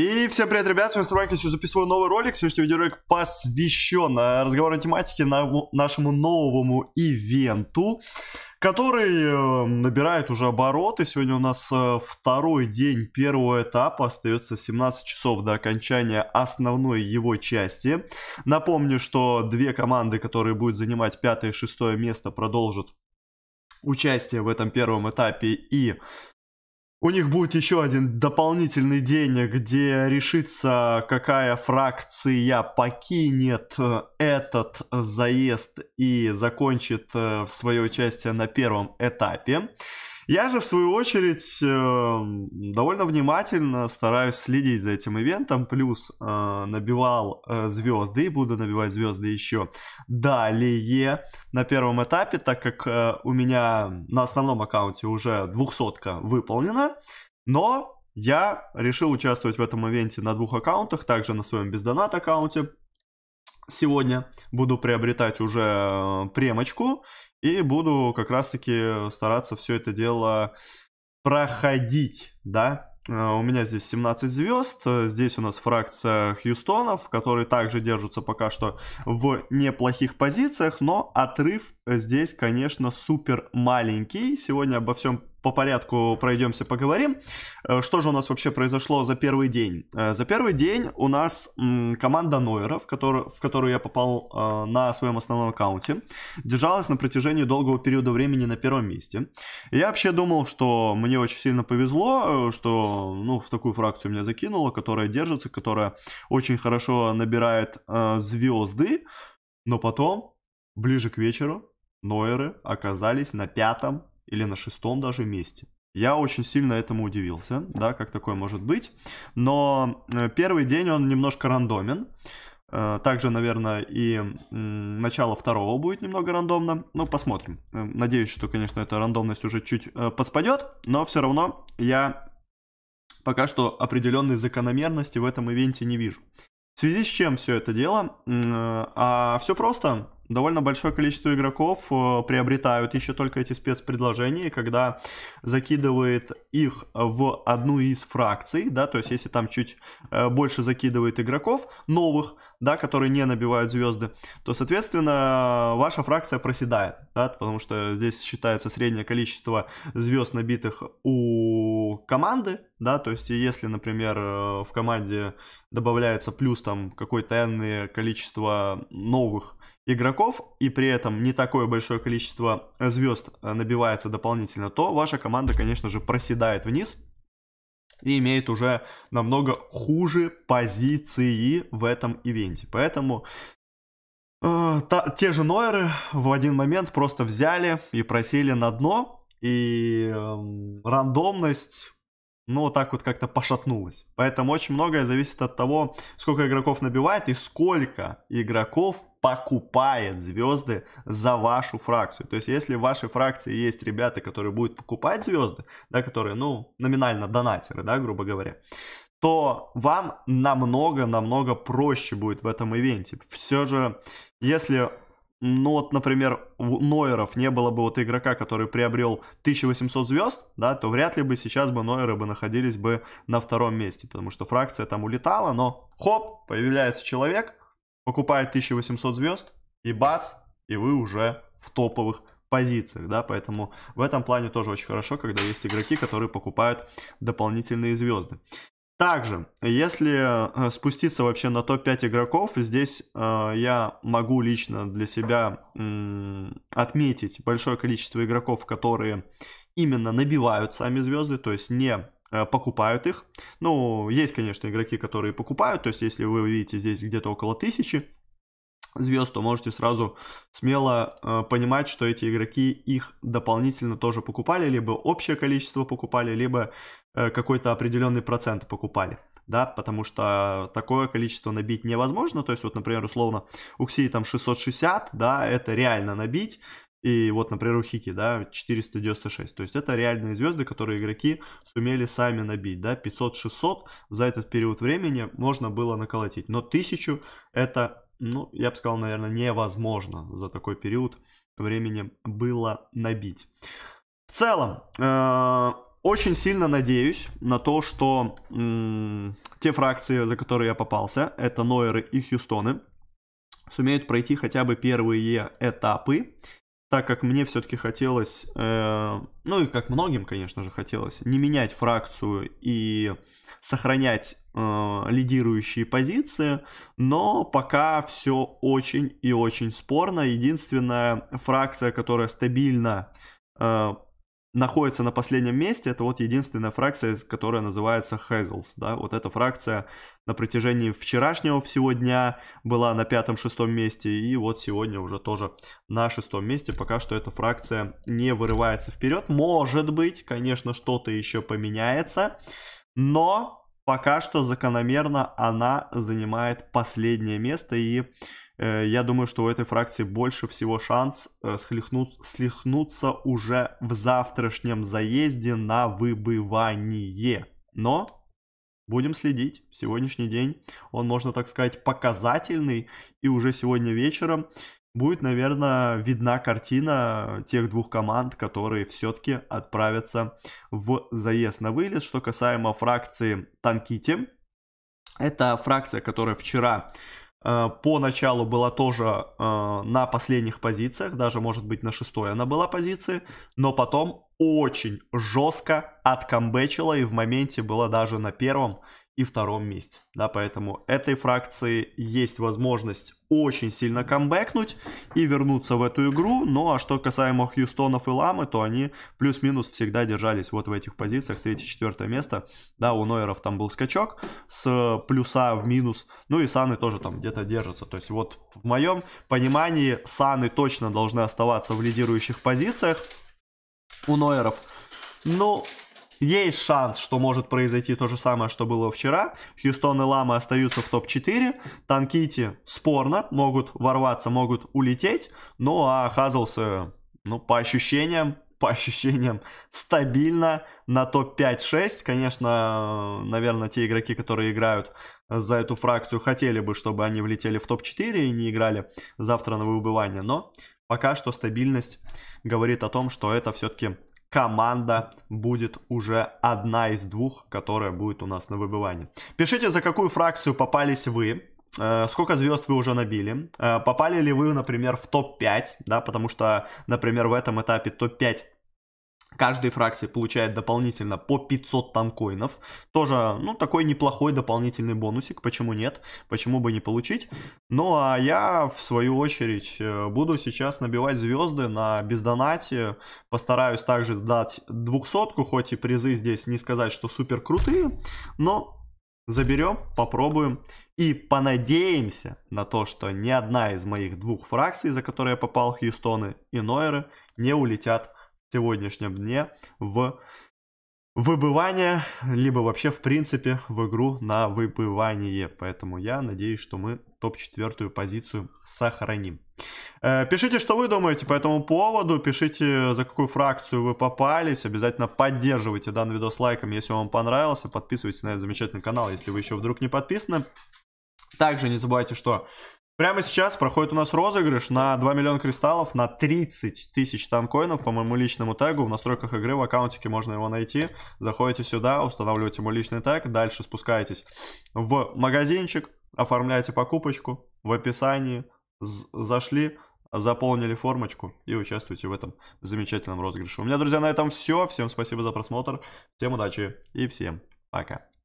И всем привет, ребят, с вами Стройка, записываю новый ролик. Сегодняшний видеоролик посвящен э, разговорной тематике на нашему новому ивенту, который э, набирает уже обороты. Сегодня у нас э, второй день первого этапа, остается 17 часов до окончания основной его части. Напомню, что две команды, которые будут занимать пятое и шестое место, продолжат участие в этом первом этапе и у них будет еще один дополнительный день, где решится, какая фракция покинет э, этот заезд и закончит э, свое участие на первом этапе. Я же, в свою очередь, эм, довольно внимательно стараюсь следить за этим ивентом, плюс э, набивал э, звезды и буду набивать звезды еще далее на первом этапе, так как э, у меня на основном аккаунте уже двухсотка выполнена, но я решил участвовать в этом ивенте на двух аккаунтах, также на своем бездонат аккаунте, сегодня буду приобретать уже э, премочку и буду как раз-таки стараться все это дело проходить, да. Э, у меня здесь 17 звезд, э, здесь у нас фракция Хьюстонов, которые также держатся пока что в неплохих позициях, но отрыв здесь, конечно, супер маленький. Сегодня обо всем по порядку пройдемся, поговорим. Э, что же у нас вообще произошло за первый день? Э, за первый день у нас команда Нойера, в, который, в которую я попал э, на своем основном аккаунте, держалась на протяжении долгого периода времени на первом месте. Я вообще думал, что мне очень сильно повезло, что ну, в такую фракцию меня закинуло, которая держится, которая очень хорошо набирает звезды, но потом, ближе к вечеру, Нойеры оказались на пятом или на шестом даже месте. Я очень сильно этому удивился, да, как такое может быть. Но э, первый день он немножко рандомен. Э, также, наверное, и начало второго будет немного рандомно. Ну, посмотрим. Э, надеюсь, что, конечно, эта рандомность уже чуть поспадет, но все равно я пока что определенной закономерности в этом ивенте не вижу. В связи с чем все это дело? А все просто довольно большое количество игроков э, приобретают еще только эти спецпредложения, когда закидывает их в одну из фракций, да, то есть если там чуть э, больше закидывает игроков новых, да, которые не набивают звезды, то, соответственно, ваша фракция проседает, да, потому что здесь считается среднее количество звезд, набитых у команды, да, то есть если, например, э, в команде добавляется плюс там какое-то энное количество новых игроков, и при этом не такое большое количество звезд э, набивается дополнительно, то ваша команда, конечно же, проседает вниз, и имеет уже намного хуже позиции в этом ивенте. Поэтому э, та, те же Нойеры в один момент просто взяли и просели на дно, и э, рандомность ну, вот так вот как-то пошатнулось. Поэтому очень многое зависит от того, сколько игроков набивает и сколько игроков покупает звезды за вашу фракцию. То есть, если в вашей фракции есть ребята, которые будут покупать звезды, да, которые, ну, номинально донатеры, да, грубо говоря, то вам намного-намного проще будет в этом ивенте. Все же, если ну вот, например, у Нойеров не было бы вот игрока, который приобрел 1800 звезд, да, то вряд ли бы сейчас бы Нойеры бы находились бы на втором месте, потому что фракция там улетала, но хоп, появляется человек, покупает 1800 звезд, и бац, и вы уже в топовых позициях, да, поэтому в этом плане тоже очень хорошо, когда есть игроки, которые покупают дополнительные звезды. Также, если э, спуститься вообще на топ-5 игроков, здесь э, я могу лично для себя э, отметить большое количество игроков, которые именно набивают сами звезды, то есть не Э, покупают их. Ну, есть, конечно, игроки, которые покупают, то есть если вы видите здесь где-то около тысячи звезд, то можете сразу смело э, понимать, что эти игроки их дополнительно тоже покупали, либо общее количество покупали, либо э, какой-то определенный процент покупали. Да, потому что такое количество набить невозможно. То есть, вот, например, условно, у Ксии там 660, да, это реально набить. И вот, например, у Хики, да, 496. То есть это реальные звезды, которые игроки сумели сами набить, да, 500-600 за этот период времени можно было наколотить. Но 1000 это, ну, я бы сказал, наверное, невозможно за такой период времени было набить. В целом, э, очень сильно надеюсь на то, что те фракции, за которые я попался, это Нойеры и Хьюстоны, сумеют пройти хотя бы первые этапы так как мне все-таки хотелось, э, ну и как многим, конечно же, хотелось, не менять фракцию и сохранять э, лидирующие позиции, но пока все очень и очень спорно. Единственная фракция, которая стабильно э, находится на последнем месте, это вот единственная фракция, которая называется Hazels, да, вот эта фракция на протяжении вчерашнего всего дня была на пятом-шестом месте, и вот сегодня уже тоже на шестом месте, пока что эта фракция не вырывается вперед, может быть, конечно, что-то еще поменяется, но пока что закономерно она занимает последнее место, и Э, я думаю, что у этой фракции больше всего шанс э, слихнуть, слихнуться уже в завтрашнем заезде на выбывание. Но Будем следить. Сегодняшний день, он, можно так сказать, показательный. И уже сегодня вечером будет, наверное, видна картина тех двух команд, которые все-таки отправятся в заезд на вылет. Что касаемо фракции Танкити, это фракция, которая вчера Э, По началу была тоже э, на последних позициях, даже, может быть, на шестой она была позиции, но потом очень жестко откамбэчила и в моменте была даже на первом и втором месте. Да, поэтому этой фракции есть возможность очень сильно камбэкнуть и вернуться в эту игру. Ну а что касаемо Хьюстонов и Ламы, то они плюс-минус всегда держались вот в этих позициях, третье-четвертое место. Да, у Нойеров там был скачок с плюса в минус, ну и Саны тоже там где-то держатся. То есть вот в моем понимании Саны точно должны оставаться в лидирующих позициях у Нойеров. Ну, Но есть шанс, что может произойти то же самое, что было вчера. Хьюстон и Лама остаются в топ-4. Танкити спорно, могут ворваться, могут улететь. Ну а Хазлс, э, ну, по ощущениям, по ощущениям, стабильно на топ-5-6. Конечно, наверное, те игроки, которые играют за эту фракцию, хотели бы, чтобы они влетели в топ-4 и не играли завтра на выбывание. Но пока что стабильность говорит о том, что это все-таки команда будет уже одна из двух, которая будет у нас на выбывании. Пишите, за какую фракцию попались вы, э, сколько звезд вы уже набили, э, попали ли вы, например, в топ-5, да, потому что, например, в этом этапе топ-5 каждой фракции получает дополнительно по 500 танкоинов. Тоже, ну, такой неплохой дополнительный бонусик. Почему нет? Почему бы не получить? Ну, а я, в свою очередь, э, буду сейчас набивать звезды на бездонате. Постараюсь также дать двухсотку, хоть и призы здесь не сказать, что супер крутые. Но заберем, попробуем и понадеемся на то, что ни одна из моих двух фракций, за которые я попал, Хьюстоны и Нойеры, не улетят сегодняшнем дне в выбывание, либо вообще в принципе в игру на выбывание. Поэтому я надеюсь, что мы топ четвертую позицию сохраним. Э, пишите, что вы думаете по этому поводу, пишите, за какую фракцию вы попались, обязательно поддерживайте данный видос лайком, если вам понравился, подписывайтесь на этот замечательный канал, если вы еще вдруг не подписаны. Также не забывайте, что Прямо сейчас проходит у нас розыгрыш на 2 миллиона кристаллов, на 30 тысяч танкоинов по моему личному тегу. В настройках игры в аккаунтике можно его найти. Заходите сюда, устанавливаете мой личный тег, дальше спускаетесь в магазинчик, оформляете покупочку, в описании зашли, заполнили формочку и участвуйте в этом замечательном розыгрыше. У меня, друзья, на этом все. Всем спасибо за просмотр, всем удачи и всем пока.